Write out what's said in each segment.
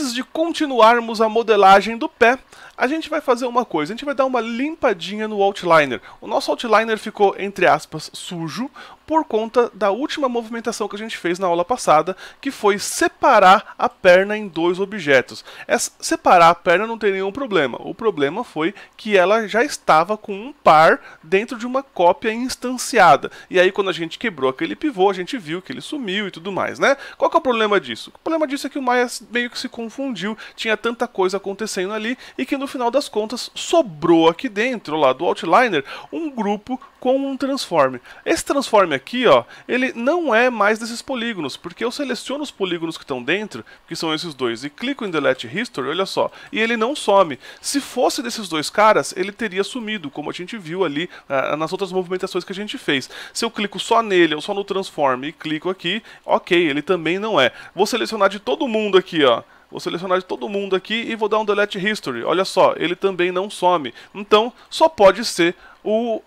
antes de continuarmos a modelagem do pé, a gente vai fazer uma coisa, a gente vai dar uma limpadinha no outliner. O nosso outliner ficou, entre aspas, sujo, por conta da última movimentação que a gente fez na aula passada, que foi separar a perna em dois objetos. Essa, é, separar a perna não tem nenhum problema. O problema foi que ela já estava com um par dentro de uma cópia instanciada. E aí quando a gente quebrou aquele pivô, a gente viu que ele sumiu e tudo mais, né? Qual que é o problema disso? O problema disso é que o Maia meio que se confundiu, tinha tanta coisa acontecendo ali e que no final das contas sobrou aqui dentro lá do outliner um grupo com um transform. Esse transform aqui, ó, ele não é mais desses polígonos, porque eu seleciono os polígonos que estão dentro, que são esses dois, e clico em Delete History, olha só, e ele não some. Se fosse desses dois caras, ele teria sumido, como a gente viu ali ah, nas outras movimentações que a gente fez. Se eu clico só nele ou só no transform e clico aqui, ok, ele também não é. Vou selecionar de todo mundo aqui, ó. Vou selecionar de todo mundo aqui e vou dar um delete history. Olha só, ele também não some. Então, só pode ser o, uh,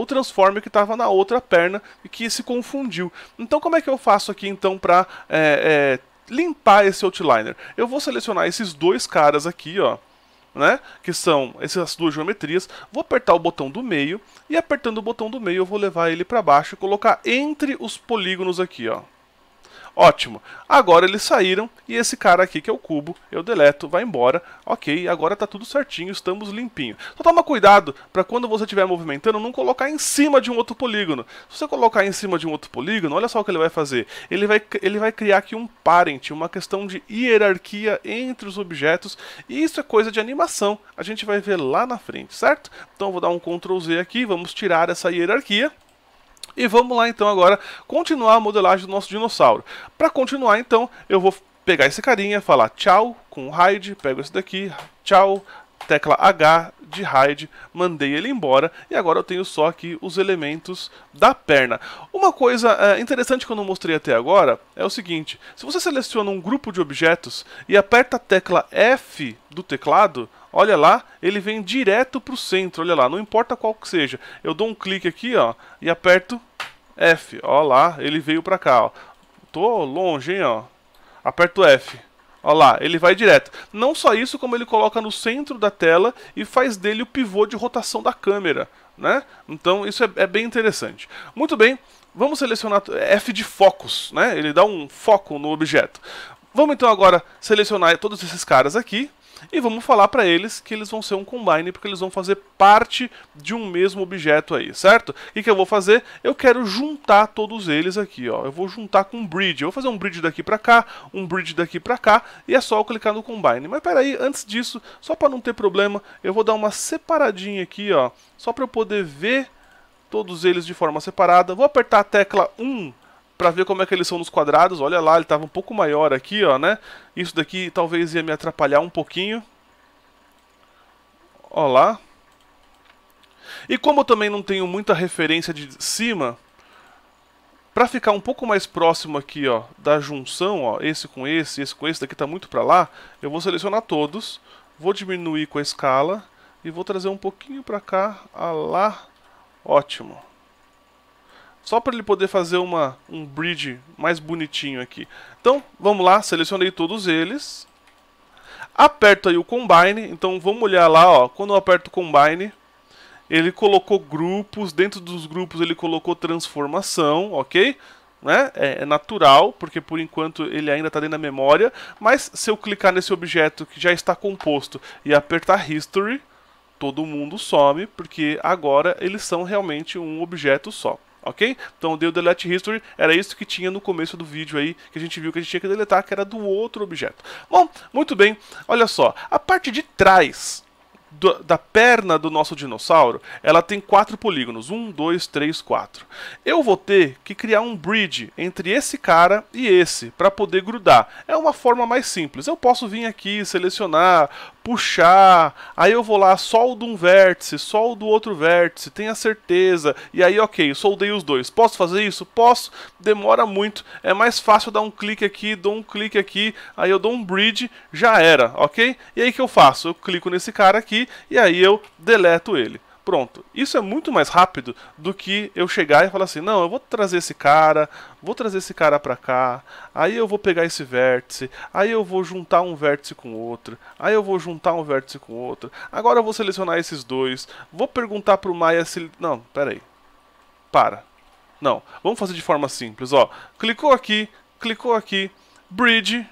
o Transformer que estava na outra perna e que se confundiu. Então como é que eu faço aqui então para é, é, limpar esse Outliner? Eu vou selecionar esses dois caras aqui, ó. Né? Que são essas duas geometrias. Vou apertar o botão do meio e apertando o botão do meio eu vou levar ele para baixo e colocar entre os polígonos aqui, ó. Ótimo. Agora eles saíram e esse cara aqui, que é o cubo, eu deleto, vai embora. Ok, agora tá tudo certinho, estamos limpinho. Só toma cuidado para quando você estiver movimentando, não colocar em cima de um outro polígono. Se você colocar em cima de um outro polígono, olha só o que ele vai fazer. Ele vai, ele vai criar aqui um parent, uma questão de hierarquia entre os objetos. E isso é coisa de animação. A gente vai ver lá na frente, certo? Então eu vou dar um Ctrl Z aqui, vamos tirar essa hierarquia. E vamos lá então agora continuar a modelagem do nosso dinossauro. Para continuar então, eu vou pegar esse carinha, falar tchau com o hide, pego esse daqui, tchau, tecla H de hide, mandei ele embora e agora eu tenho só aqui os elementos da perna. Uma coisa é, interessante que eu não mostrei até agora é o seguinte, se você seleciona um grupo de objetos e aperta a tecla F do teclado, olha lá, ele vem direto para o centro, olha lá, não importa qual que seja. Eu dou um clique aqui, ó, e aperto F, Olha lá, ele veio para cá, ó. Tô longe, hein, ó. Aperto F. Olha lá, ele vai direto. Não só isso, como ele coloca no centro da tela e faz dele o pivô de rotação da câmera, né? Então isso é, é bem interessante. Muito bem, vamos selecionar é F de focos, né? Ele dá um foco no objeto. Vamos então agora selecionar todos esses caras aqui e vamos falar para eles que eles vão ser um combine porque eles vão fazer parte de um mesmo objeto aí, certo? O que, eu vou fazer? Eu quero juntar todos eles aqui, ó. Eu vou juntar com um bridge. Eu vou fazer um bridge daqui para cá, um bridge daqui para cá e é só eu clicar no combine. Mas peraí, antes disso, só para não ter problema, eu vou dar uma separadinha aqui, ó, só para eu poder ver todos eles de forma separada. Vou apertar a tecla 1 para ver como é que eles são nos quadrados. Olha lá, ele estava um pouco maior aqui, ó, né? Isso daqui talvez ia me atrapalhar um pouquinho. Ó lá. E como eu também não tenho muita referência de cima, para ficar um pouco mais próximo aqui, ó, da junção, ó, esse com esse, esse com esse, daqui tá muito para lá, eu vou selecionar todos, vou diminuir com a escala e vou trazer um pouquinho para cá, ah lá, ótimo. Só para ele poder fazer uma, um bridge mais bonitinho aqui. Então, vamos lá, selecionei todos eles. Aperto aí o Combine, então vamos olhar lá, ó, quando eu aperto Combine, ele colocou grupos, dentro dos grupos ele colocou transformação, ok? Né? É, é natural, porque por enquanto ele ainda está dentro da memória, mas se eu clicar nesse objeto que já está composto e apertar History, todo mundo some, porque agora eles são realmente um objeto só ok? Então deu delete history, era isso que tinha no começo do vídeo aí, que a gente viu que a gente tinha que deletar, que era do outro objeto. Bom, muito bem, olha só, a parte de trás do, da perna do nosso dinossauro, ela tem quatro polígonos. Um, dois, três, quatro. Eu vou ter que criar um bridge entre esse cara e esse, para poder grudar. É uma forma mais simples. Eu posso vir aqui, selecionar, puxar, aí eu vou lá, soldo um vértice, soldo outro vértice, tenha certeza, e aí ok, soldei os dois. Posso fazer isso? Posso, demora muito, é mais fácil dar um clique aqui, dou um clique aqui, aí eu dou um bridge, já era, ok? E aí que eu faço? Eu clico nesse cara aqui, e aí eu deleto ele. Pronto. Isso é muito mais rápido do que eu chegar e falar assim: não, eu vou trazer esse cara, vou trazer esse cara pra cá, aí eu vou pegar esse vértice, aí eu vou juntar um vértice com outro, aí eu vou juntar um vértice com outro, agora eu vou selecionar esses dois, vou perguntar pro Maia se. Não, peraí. Para. Não, vamos fazer de forma simples, ó. Clicou aqui, clicou aqui, bridge,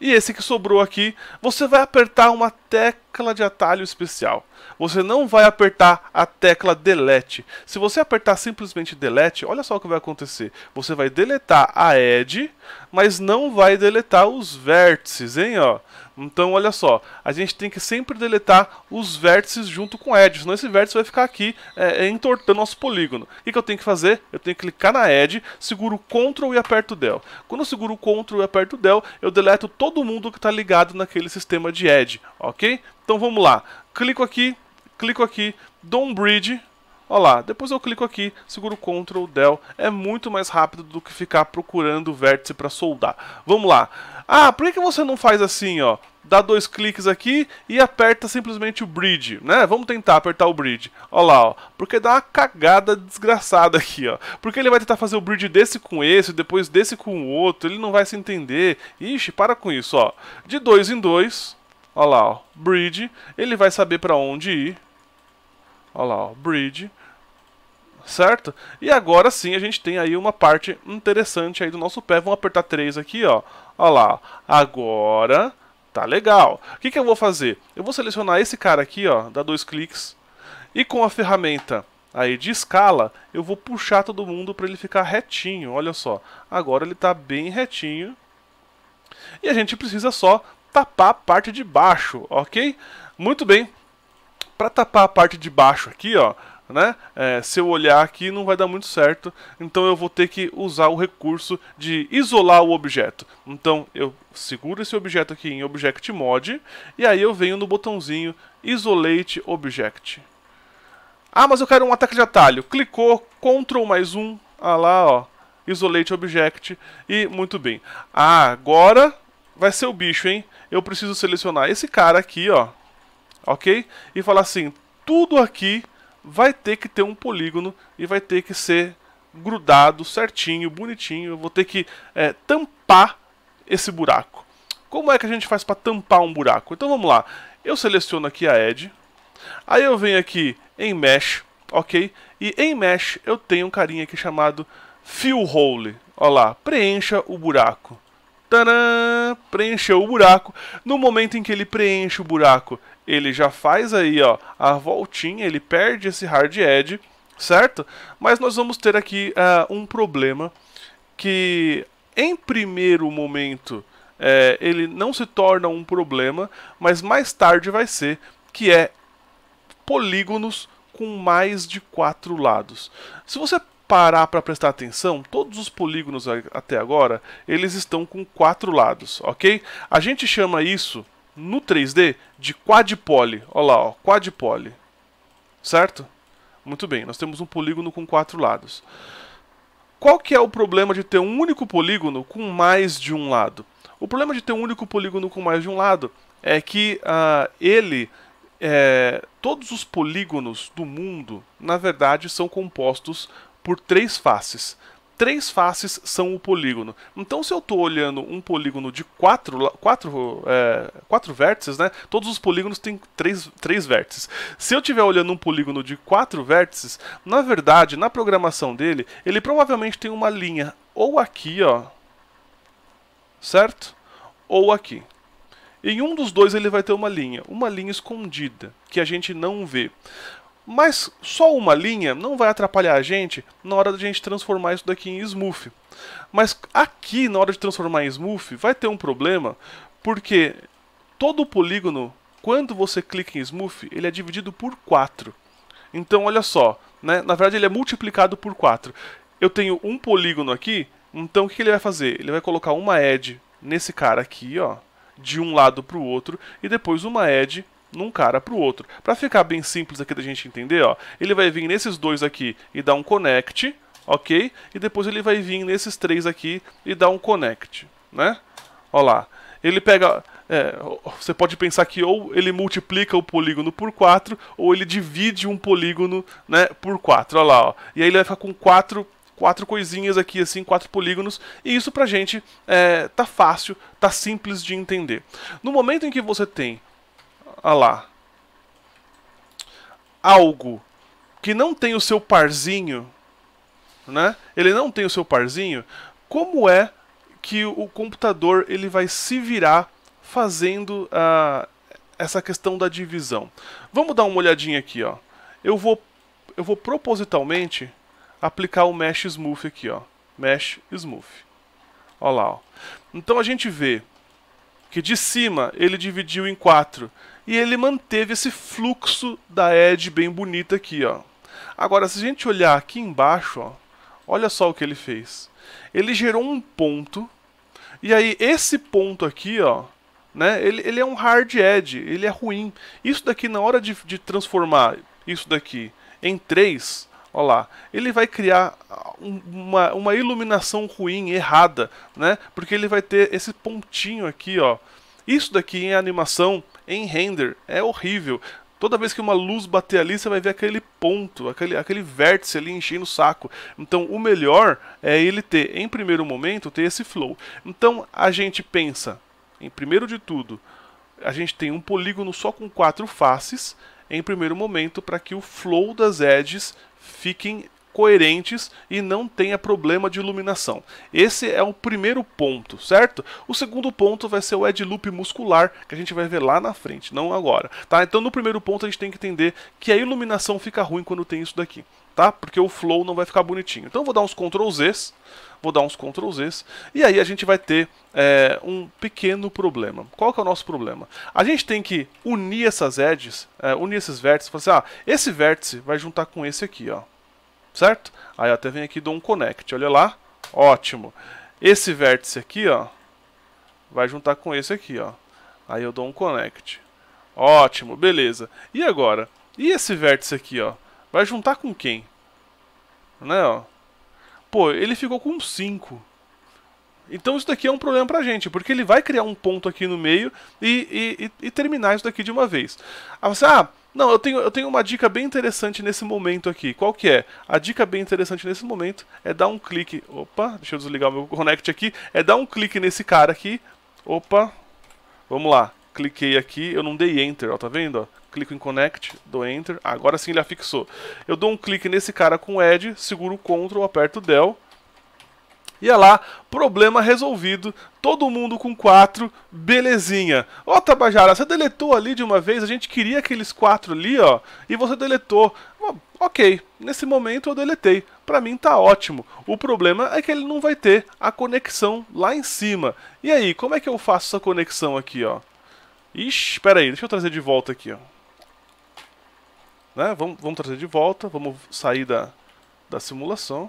e esse que sobrou aqui, você vai apertar uma tecla de atalho especial. Você não vai apertar a tecla delete. Se você apertar simplesmente delete, olha só o que vai acontecer. Você vai deletar a edge, mas não vai deletar os vértices, hein, ó. Então, olha só, a gente tem que sempre deletar os vértices junto com edge, senão esse vértice vai ficar aqui é, é, entortando nosso polígono. O que, que eu tenho que fazer? Eu tenho que clicar na edge, seguro Ctrl e aperto del. Quando eu seguro Ctrl e aperto del, eu deleto todo mundo que está ligado naquele sistema de edge, ok? Então vamos lá, clico aqui, clico aqui, dou um bridge, Olha lá, depois eu clico aqui, seguro Ctrl, Del, é muito mais rápido do que ficar procurando o vértice para soldar. Vamos lá. Ah, por que você não faz assim, ó? Dá dois cliques aqui e aperta simplesmente o bridge, né? Vamos tentar apertar o bridge. Olha lá, ó. Porque dá uma cagada desgraçada aqui, ó. Porque ele vai tentar fazer o bridge desse com esse, depois desse com o outro, ele não vai se entender. Ixi, para com isso, ó. De dois em dois, Olha lá, ó, bridge. Ele vai saber para onde ir. Olha lá, ó, bridge. Certo? E agora sim a gente tem aí uma parte interessante aí do nosso pé. Vamos apertar 3 aqui, ó. Olha lá. Agora tá legal. O que, que eu vou fazer? Eu vou selecionar esse cara aqui, ó. Dá dois cliques. E com a ferramenta aí de escala, eu vou puxar todo mundo para ele ficar retinho. Olha só. Agora ele está bem retinho. E a gente precisa só tapar a parte de baixo, ok? Muito bem, para tapar a parte de baixo aqui, ó, né? É, se eu olhar aqui não vai dar muito certo, então eu vou ter que usar o recurso de isolar o objeto. Então eu seguro esse objeto aqui em Object Mod e aí eu venho no botãozinho Isolate Object. Ah, mas eu quero um ataque de atalho. Clicou, Ctrl mais um, ah lá, ó, Isolate Object e muito bem. Ah, agora vai ser o bicho, hein? Eu preciso selecionar esse cara aqui, ó. Ok? E falar assim, tudo aqui vai ter que ter um polígono e vai ter que ser grudado certinho, bonitinho. Eu vou ter que é, tampar esse buraco. Como é que a gente faz para tampar um buraco? Então vamos lá. Eu seleciono aqui a Edge. Aí eu venho aqui em Mesh, ok? E em Mesh eu tenho um carinha aqui chamado Fill Hole. Olha lá, preencha o buraco. Tadã! Preencheu o buraco. No momento em que ele preenche o buraco, ele já faz aí ó, a voltinha, ele perde esse hard edge, certo? Mas nós vamos ter aqui uh, um problema que em primeiro momento é, ele não se torna um problema, mas mais tarde vai ser, que é polígonos com mais de quatro lados. Se você parar para prestar atenção, todos os polígonos até agora, eles estão com quatro lados, ok? A gente chama isso, no 3D, de quadpole. Olha lá, ó, quadpole. Certo? Muito bem, nós temos um polígono com quatro lados. Qual que é o problema de ter um único polígono com mais de um lado? O problema de ter um único polígono com mais de um lado é que uh, ele... É, todos os polígonos do mundo, na verdade, são compostos por três faces. Três faces são o polígono. Então, se eu estou olhando um polígono de quatro, quatro, é, quatro vértices, né, todos os polígonos têm três, três vértices. Se eu estiver olhando um polígono de quatro vértices, na verdade, na programação dele, ele provavelmente tem uma linha ou aqui, ó, certo? Ou aqui. Em um dos dois ele vai ter uma linha, uma linha escondida, que a gente não vê. Mas só uma linha não vai atrapalhar a gente na hora da gente transformar isso daqui em smooth. Mas aqui, na hora de transformar em smooth, vai ter um problema, porque todo polígono, quando você clica em smooth, ele é dividido por 4. Então, olha só, né? na verdade ele é multiplicado por 4. Eu tenho um polígono aqui, então o que ele vai fazer? Ele vai colocar uma edge nesse cara aqui, ó, de um lado para o outro, e depois uma edge num cara para o outro. Para ficar bem simples aqui da gente entender, ó, ele vai vir nesses dois aqui e dar um connect, ok? E depois ele vai vir nesses três aqui e dar um connect, né? Ó lá, ele pega... É, você pode pensar que ou ele multiplica o polígono por 4 ou ele divide um polígono né, por 4, olha lá, ó. e aí ele vai ficar com 4 quatro coisinhas aqui, assim, quatro polígonos, e isso pra gente é, tá fácil, tá simples de entender. No momento em que você tem Olha ah lá. Algo que não tem o seu parzinho, né? Ele não tem o seu parzinho. Como é que o computador ele vai se virar fazendo uh, essa questão da divisão? Vamos dar uma olhadinha aqui, ó. Eu vou, eu vou propositalmente aplicar o mesh smooth aqui, ó. Mesh smooth. Olha lá, ó. Então a gente vê que de cima ele dividiu em 4. E ele manteve esse fluxo da edge bem bonita aqui, ó. Agora, se a gente olhar aqui embaixo, ó, olha só o que ele fez. Ele gerou um ponto, e aí esse ponto aqui, ó, né, ele, ele é um hard edge, ele é ruim. Isso daqui, na hora de, de transformar isso daqui em 3, olha lá, ele vai criar uma, uma iluminação ruim, errada, né, porque ele vai ter esse pontinho aqui, ó. Isso daqui em animação em render. É horrível. Toda vez que uma luz bater ali, você vai ver aquele ponto, aquele, aquele vértice ali enchendo o saco. Então, o melhor é ele ter, em primeiro momento, ter esse flow. Então, a gente pensa, em primeiro de tudo, a gente tem um polígono só com quatro faces, em primeiro momento, para que o flow das edges fiquem coerentes e não tenha problema de iluminação. Esse é o primeiro ponto, certo? O segundo ponto vai ser o edge loop muscular, que a gente vai ver lá na frente, não agora, tá? Então no primeiro ponto a gente tem que entender que a iluminação fica ruim quando tem isso daqui, tá? Porque o flow não vai ficar bonitinho. Então vou dar uns Ctrl Zs, vou dar uns Ctrl Zs, e aí a gente vai ter é, um pequeno problema. Qual que é o nosso problema? A gente tem que unir essas edges, é, unir esses vértices, falar assim, ah, esse vértice vai juntar com esse aqui, ó certo? Aí eu até venho aqui e dou um connect, olha lá, ótimo. Esse vértice aqui, ó, vai juntar com esse aqui, ó. Aí eu dou um connect. Ótimo, beleza. E agora? E esse vértice aqui, ó? Vai juntar com quem? Né, ó? Pô, ele ficou com 5. Então isso daqui é um problema pra gente, porque ele vai criar um ponto aqui no meio e, e, e terminar isso daqui de uma vez. Aí você, ah, não, eu tenho, eu tenho uma dica bem interessante nesse momento aqui. Qual que é? A dica bem interessante nesse momento é dar um clique. Opa, deixa eu desligar o meu connect aqui. É dar um clique nesse cara aqui. Opa, vamos lá. Cliquei aqui, eu não dei enter, ó, tá vendo? Ó? Clico em connect, dou enter. agora sim ele afixou. Eu dou um clique nesse cara com edge, seguro o ctrl, aperto del Ia é lá, problema resolvido, todo mundo com quatro, belezinha. Ó, Tabajara, você deletou ali de uma vez, a gente queria aqueles quatro ali, ó, e você deletou. ok, nesse momento eu deletei. Para mim tá ótimo. O problema é que ele não vai ter a conexão lá em cima. E aí, como é que eu faço essa conexão aqui, ó? Ixi, espera aí, deixa eu trazer de volta aqui, ó. Né? Vamos, vamos trazer de volta, vamos sair da, da simulação.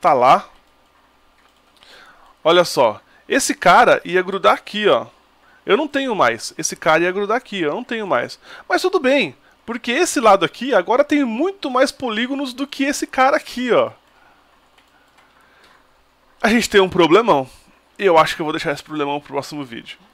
tá lá. Olha só, esse cara ia grudar aqui, ó. Eu não tenho mais. Esse cara ia grudar aqui, eu não tenho mais. Mas tudo bem, porque esse lado aqui agora tem muito mais polígonos do que esse cara aqui, ó. A gente tem um problemão. E eu acho que eu vou deixar esse problemão pro próximo vídeo.